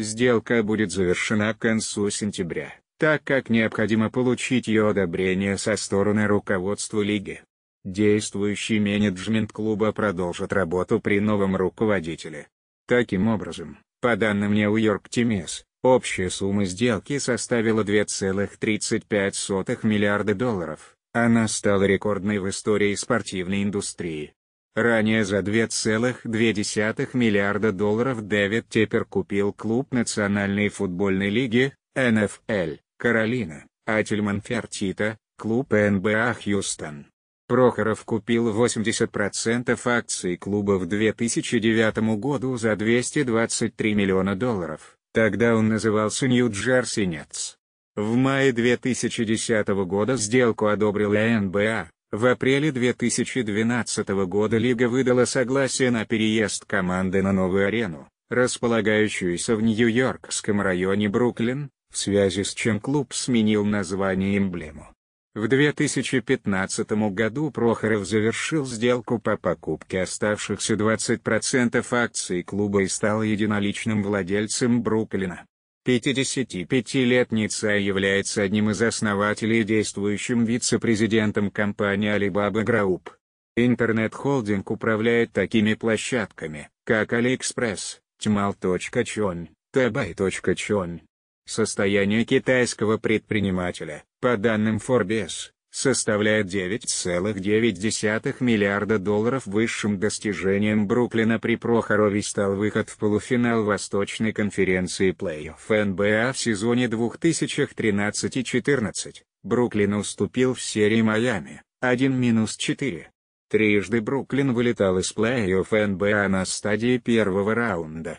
Сделка будет завершена к концу сентября, так как необходимо получить ее одобрение со стороны руководства лиги. Действующий менеджмент клуба продолжит работу при новом руководителе. Таким образом, по данным Нью-Йорк Тимес, общая сумма сделки составила 2,35 миллиарда долларов, она стала рекордной в истории спортивной индустрии. Ранее за 2,2 миллиарда долларов Дэвид Теппер купил клуб Национальной футбольной лиги, НФЛ, Каролина, Ательман Фертита, клуб НБА Хьюстон. Прохоров купил 80% акций клуба в 2009 году за 223 миллиона долларов, тогда он назывался Нью-Джерси Нетс. В мае 2010 года сделку одобрила НБА. В апреле 2012 года лига выдала согласие на переезд команды на новую арену, располагающуюся в Нью-Йоркском районе Бруклин, в связи с чем клуб сменил название и эмблему. В 2015 году Прохоров завершил сделку по покупке оставшихся 20% акций клуба и стал единоличным владельцем Бруклина. 55-летница является одним из основателей и действующим вице-президентом компании Alibaba Group. Интернет-холдинг управляет такими площадками, как AliExpress, Tmall.chon, Tabay.chon. Состояние китайского предпринимателя, по данным Forbes, составляет 9,9 миллиарда долларов. Высшим достижением Бруклина при Прохорове стал выход в полуфинал Восточной конференции плей-офф НБА в сезоне 2013-14. Бруклин уступил в серии Майами, 1-4. Трижды Бруклин вылетал из плей-офф НБА на стадии первого раунда.